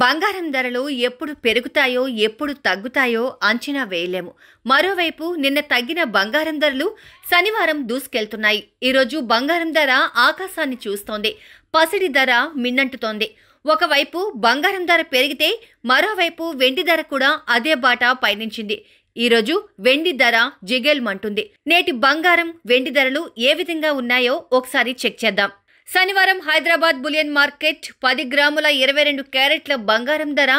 బంగారం ధరలు ఎప్పుడు పెరుగుతాయో ఎప్పుడు తగ్గుతాయో అంచనా వేయలేము మరోవైపు నిన్న తగ్గిన బంగారం ధరలు శనివారం దూసుకెళ్తున్నాయి ఈరోజు బంగారం ధర ఆకాశాన్ని చూస్తోంది పసిడి ధర మిన్నంటుతోంది ఒకవైపు బంగారం ధర పెరిగితే మరోవైపు వెండి ధర కూడా అదే బాట పయనించింది ఈరోజు వెండి ధర జిగేల్మంటుంది నేటి బంగారం వెండి ధరలు ఏ విధంగా ఉన్నాయో ఒకసారి చెక్ చేద్దాం శనివారం హైదరాబాద్ బులియన్ మార్కెట్ పది గ్రాముల ఇరవై రెండు క్యారెట్ల బంగారం ధర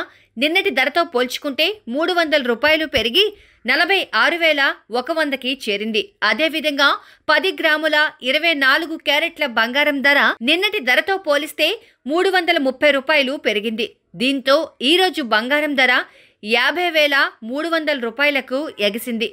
నిన్నటి ధరతో పోల్చుకుంటే మూడు వందల రూపాయలు పెరిగి నలభై ఆరు వేల ఒక వందకి చేరింది అదేవిధంగా పది గ్రాముల ఇరవై నాలుగు క్యారెట్ల బంగారం ధర నిన్నటి ధరతో పోలిస్తే మూడు వందల ముప్పై రూపాయలు పెరిగింది దీంతో ఈరోజు బంగారం ధర యాభై వేల మూడు వందల రూపాయలకు ఎగిసింది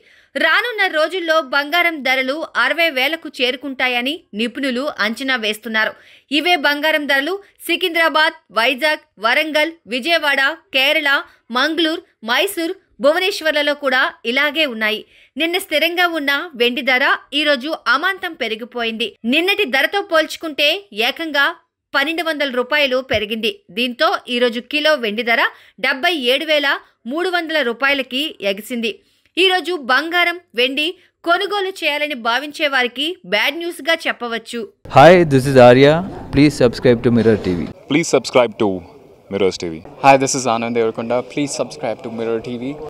రానున్న రోజుల్లో బంగారం ధరలు అరవై వేలకు చేరుకుంటాయని నిపుణులు అంచనా వేస్తున్నారు ఇవే బంగారం ధరలు సికింద్రాబాద్ వైజాగ్ వరంగల్ విజయవాడ కేరళ మంగళూరు మైసూర్ భువనేశ్వర్లలో కూడా ఇలాగే ఉన్నాయి నిన్న స్థిరంగా ఉన్న వెండి ధర ఈరోజు అమాంతం పెరిగిపోయింది నిన్నటి ధరతో పోల్చుకుంటే ఏకంగా పన్నెండు వందల రూపాయలు పెరిగింది దీంతో ఈరోజు కిలో వెండి ధర డెబ్బై ఏడు వేల మూడు వందల రూపాయలకి ఎగిసింది ఈరోజు బంగారం వెండి కొనుగోలు చేయాలని భావించే వారికి బ్యాడ్ న్యూస్ గా చెప్పవచ్చు hi this is Arya please subscribe to Mirror TV please subscribe to Mirror TV hi this is Anand Devarakonda please subscribe to Mirror TV